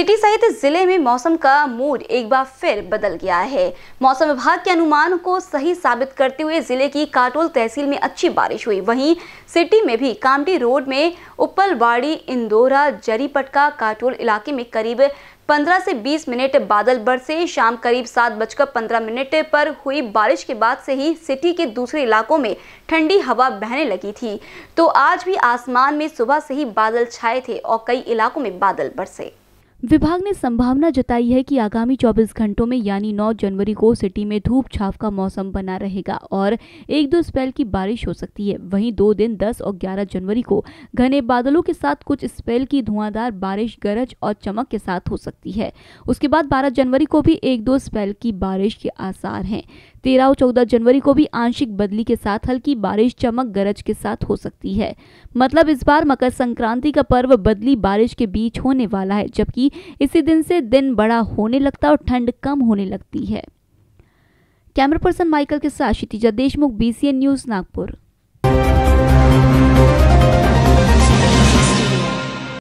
city सहित जिले में मौसम का मूड एक बार फिर बदल गया है मौसम विभाग के अनुमान को सही साबित करते हुए जिले की काटोल तहसील में अच्छी बारिश हुई वहीं सिटी में भी कामटी रोड में उपलवाड़ी इंदौरा जरीपटका काटोल इलाके में करीब 15 से 20 मिनट बादल बरसे शाम करीब सात बजकर पंद्रह मिनट पर हुई बारिश के बाद से ही सिटी के दूसरे इलाकों में ठंडी हवा बहने लगी थी तो आज भी आसमान में सुबह से ही बादल छाए थे और कई इलाकों में बादल बरसे विभाग ने संभावना जताई है कि आगामी 24 घंटों में यानी 9 जनवरी को सिटी में धूप छाव का मौसम बना रहेगा और एक दो स्पेल की बारिश हो सकती है वहीं दो दिन 10 और 11 जनवरी को घने बादलों के साथ कुछ स्पेल की धुआंधार बारिश गरज और चमक के साथ हो सकती है उसके बाद बारह जनवरी को भी एक दो स्पेल की बारिश के आसार हैं तेरह और चौदह जनवरी को भी आंशिक बदली के साथ हल्की बारिश चमक गरज के साथ हो सकती है मतलब इस बार मकर संक्रांति का पर्व बदली बारिश के बीच होने वाला है जबकि इसी दिन से दिन बड़ा होने लगता है और ठंड कम होने लगती है कैमरा पर्सन माइकल के साथ क्षितिजा देशमुख बी न्यूज़ नागपुर